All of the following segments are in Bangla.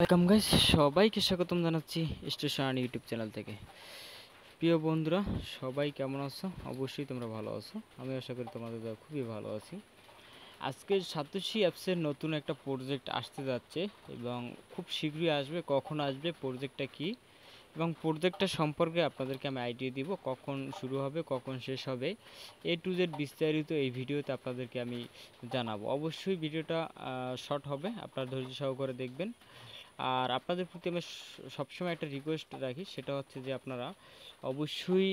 ওয়েলকাম গাইজ সবাইকে স্বাগতম জানাচ্ছি স্টেশন ইউটিউব চ্যানেল থেকে প্রিয় বন্ধুরা সবাই কেমন আছো অবশ্যই তোমরা ভালো আছো আমি আশা করি তোমাদের খুবই ভালো আছি আজকে সাতোশি অ্যাপসের নতুন একটা প্রজেক্ট আসতে যাচ্ছে এবং খুব শীঘ্রই আসবে কখন আসবে প্রজেক্টটা কি এবং প্রজেক্টটা সম্পর্কে আপনাদেরকে আমি আইডিয়া দিব কখন শুরু হবে কখন শেষ হবে এ টু জেড বিস্তারিত এই ভিডিওতে আপনাদেরকে আমি জানাবো অবশ্যই ভিডিওটা শর্ট হবে আপনারা ধৈর্য সহকারে দেখবেন আর আপনাদের প্রতি আমি সবসময় একটা রিকোয়েস্ট রাখি সেটা হচ্ছে যে আপনারা অবশ্যই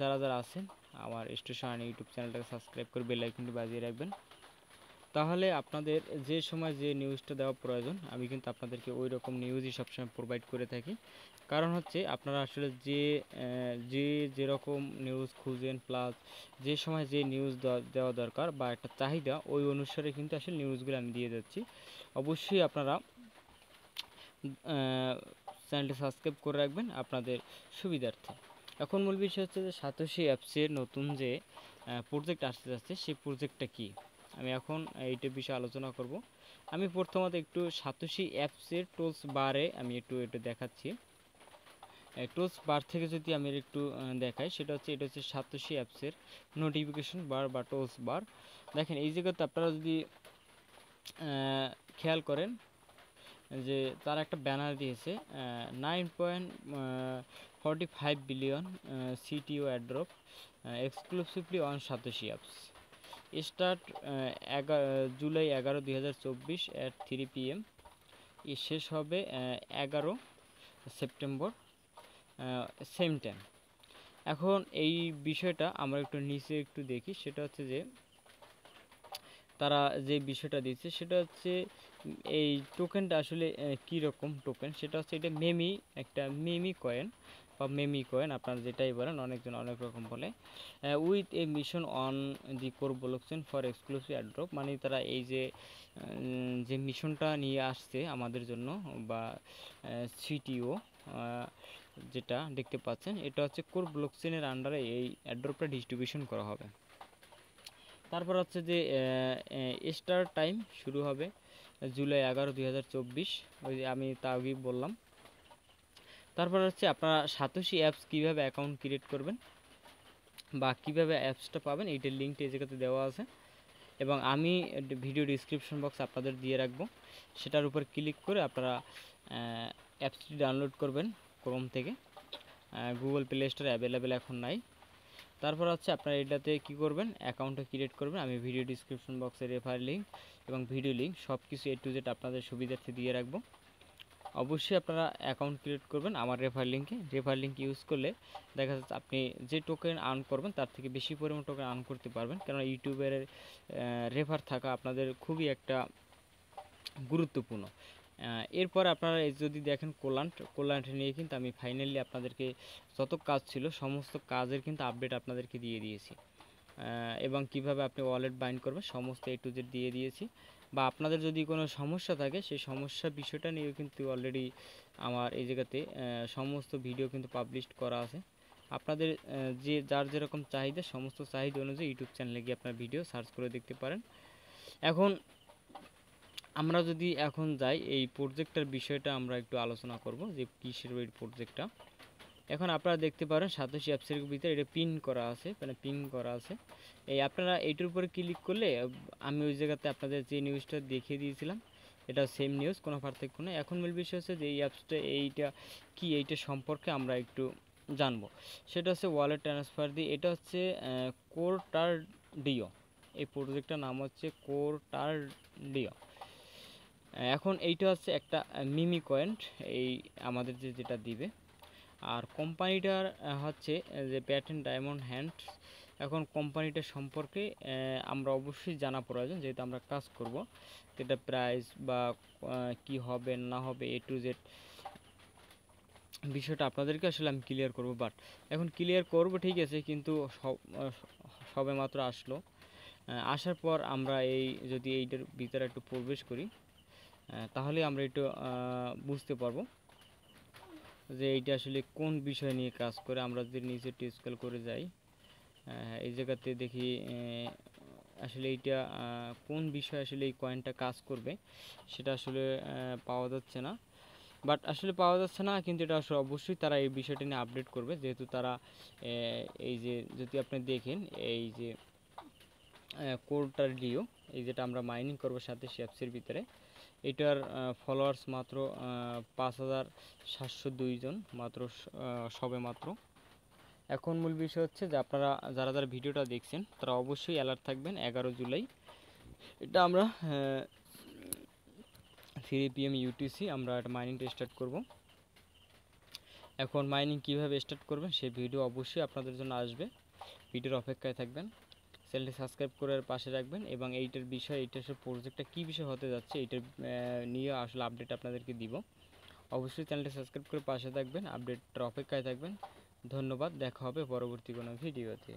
যারা যারা আছেন আমার স্টেশন ইউটিউব চ্যানেলটাকে সাবস্ক্রাইব করে বেল আইকনটি বাজিয়ে রাখবেন তাহলে আপনাদের যে সময় যে নিউজটা দেওয়া প্রয়োজন আমি কিন্তু আপনাদেরকে ওই রকম নিউজই সবসময় প্রোভাইড করে থাকি কারণ হচ্ছে আপনারা আসলে যে যে যেরকম নিউজ খুঁজেন প্লাস যে সময় যে নিউজ দেওয়া দরকার বা একটা চাহিদা ওই অনুসারে কিন্তু আসলে নিউজগুলো আমি দিয়ে যাচ্ছি অবশ্যই আপনারা চ্যানেলটি সাবস্ক্রাইব করে রাখবেন আপনাদের সুবিধার্থে এখন মূল বিষয় হচ্ছে যে সাতোশি অ্যাপসের নতুন যে প্রজেক্ট আসতে যাচ্ছে সেই প্রজেক্টটা কি আমি এখন এইটার বিষয়ে আলোচনা করব আমি প্রথমত একটু সাতোশি অ্যাপসের টোলস বারে আমি একটু এটা দেখাচ্ছি টোলস বার থেকে যদি আমি একটু দেখাই সেটা হচ্ছে এটা হচ্ছে সাতোশি অ্যাপসের নোটিফিকেশন বার বা টোলস বার দেখেন এই জায়গাতে আপনারা যদি খেয়াল করেন যে তার একটা ব্যানার দিয়েছে nine point forty five billion CTO airdrop exclusively on Satoshi apps start July এগারো দুই হাজার চব্বিশ অ্যাট থ্রি পিএম শেষ হবে এগারো সেপ্টেম্বর সেম টাইম এখন এই বিষয়টা আমরা একটু নিচে একটু দেখি সেটা হচ্ছে যে তারা যে বিষয়টা দিচ্ছে সেটা হচ্ছে এই টোকেনটা আসলে কি রকম টোকেন সেটা হচ্ছে এটা মেমি একটা মেমি কয়েন বা মেমি কয়েন আপনারা যেটাই বলেন অনেকজন অনেক রকম বলে with a mission on the core blockchain for exclusive airdrop মানে তারা এই যে যে মিশনটা নিয়ে আসছে আমাদের জন্য বা সিটিও যেটা দেখতে পাচ্ছেন এটা হচ্ছে কোর ব্লকচেনের আন্ডারে এই অ্যাড্রপটা ডিস্ট্রিবিউশন করা হবে তারপর হচ্ছে যে স্টার টাইম শুরু হবে জুলাই এগারো দুই ওই আমি তাওগি বললাম তারপর হচ্ছে আপনারা সাতোশি অ্যাপস কীভাবে অ্যাকাউন্ট ক্রিয়েট করবেন বা কীভাবে অ্যাপসটা পাবেন এইটার লিঙ্কটা এই জায়গাতে দেওয়া আছে এবং আমি ভিডিও ডিসক্রিপশন বক্স আপনাদের দিয়ে রাখব সেটার উপর ক্লিক করে আপনারা অ্যাপসটি ডাউনলোড করবেন ক্রোম থেকে গুগল প্লে স্টোরে অ্যাভেলেবেল এখন নাই তারপর হচ্ছে আপনারা এটাতে কি করবেন অ্যাকাউন্টটা ক্রিয়েট করবেন আমি ভিডিও ডিসক্রিপশন বক্সে রেফার লিঙ্ক এবং ভিডিও লিঙ্ক সব কিছু এ টু জেড আপনাদের সুবিধার্থে দিয়ে রাখবো অবশ্যই আপনারা অ্যাকাউন্ট ক্রিয়েট করবেন আমার রেফার লিঙ্কে রেফার লিঙ্ক ইউজ করলে দেখা যাচ্ছে আপনি যে টোকেন আর্ন করবেন তার থেকে বেশি পরিমাণ টোকেন আর্ন করতে পারবেন কেননা ইউটিউবের রেফার থাকা আপনাদের খুবই একটা গুরুত্বপূর্ণ এরপর আপনারা যদি দেখেন কোলান্ট কোলান্ট নিয়ে কিন্তু আমি ফাইনালি আপনাদেরকে যত কাজ ছিল সমস্ত কাজের কিন্তু আপডেট আপনাদেরকে দিয়ে দিয়েছি এবং কিভাবে আপনি ওয়ালেট বাইন্ড করবেন সমস্ত এ টু জেড দিয়ে দিয়েছি বা আপনাদের যদি কোনো সমস্যা থাকে সেই সমস্যা বিষয়টা নিয়েও কিন্তু অলরেডি আমার এই জায়গাতে সমস্ত ভিডিও কিন্তু পাবলিশ করা আছে আপনাদের যে যার যেরকম চাহিদা সমস্ত চাহিদা অনুযায়ী ইউটিউব চ্যানেলে গিয়ে আপনার ভিডিও সার্চ করে দেখতে পারেন এখন আমরা যদি এখন যাই এই প্রজেক্টটার বিষয়টা আমরা একটু আলোচনা করব যে কিসের ওই প্রজেক্টটা এখন আপনারা দেখতে পারেন সাতাশি অ্যাপসের ভিতরে এটা পিন করা আছে মানে পিন করা আছে এই আপনারা এইটার উপরে ক্লিক করলে আমি ওই জায়গাতে আপনাদের যে নিউজটা দেখিয়ে দিয়েছিলাম এটা সেম নিউজ কোনো পার্থক্য নয় এখন মূল বিষয় হচ্ছে যে এই অ্যাপসটা এইটা কি এইটা সম্পর্কে আমরা একটু জানবো সেটা হচ্ছে ওয়ালেট ট্রান্সফার দিয়ে এটা হচ্ছে কোর টার ডিও এই প্রজেক্টটার নাম হচ্ছে কোর টার ডিও এখন এইটা হচ্ছে একটা মিমি কয়েন্ট এই আমাদের যে যেটা দিবে আর কোম্পানিটার হচ্ছে যে প্যাটার্ন ডায়মন্ড হ্যান্ড এখন কোম্পানিটা সম্পর্কে আমরা অবশ্যই জানা প্রয়োজন যেহেতু আমরা কাজ করব সেটা প্রাইস বা কি হবে না হবে এ টু জেড বিষয়টা আপনাদেরকে আসলে আমি ক্লিয়ার করব বাট এখন ক্লিয়ার করব ঠিক আছে কিন্তু সবে মাত্র আসলো আসার পর আমরা এই যদি এইটার ভিতরে একটু প্রবেশ করি তাহলে আমরা একটু বুঝতে পারবো যে এইটা আসলে কোন বিষয় নিয়ে কাজ করে আমরা যদি নিজে টিউস্কেল করে যাই এই জায়গাতে দেখি আসলে এইটা কোন বিষয় আসলে এই কয়েনটা কাজ করবে সেটা আসলে পাওয়া যাচ্ছে না বাট আসলে পাওয়া যাচ্ছে না কিন্তু এটা আসলে অবশ্যই তারা এই বিষয়টা নিয়ে আপডেট করবে যেহেতু তারা এই যে যদি আপনি দেখেন এই যে কোর্টার ডিও এই যেটা আমরা মাইনিং করবো সাথে শেপসের ভিতরে এটার ফলোয়ার্স মাত্র পাঁচ হাজার সাতশো দুইজন মাত্র সবে মাত্র এখন মূল বিষয় হচ্ছে যে আপনারা যারা যারা ভিডিওটা দেখছেন তারা অবশ্যই অ্যালার্ট থাকবেন এগারো জুলাই এটা আমরা থ্রি পিএম ইউটিসি আমরা একটা মাইনিংটা স্টার্ট করব এখন মাইনিং কিভাবে স্টার্ট করবেন সেই ভিডিও অবশ্যই আপনাদের জন্য আসবে ভিডিওর অপেক্ষায় থাকবেন চ্যানেলটি সাবস্ক্রাইব করে পাশে রাখবেন এবং এইটার বিষয় এইটার সব প্রজেক্টটা কী বিষয় হতে যাচ্ছে এইটার নিয়ে আসলে আপডেট আপনাদেরকে দিব অবশ্যই চ্যানেলটি সাবস্ক্রাইব করে পাশে থাকবেন আপডেট অপেক্ষায় থাকবেন ধন্যবাদ দেখা হবে পরবর্তী কোনো ভিডিওতে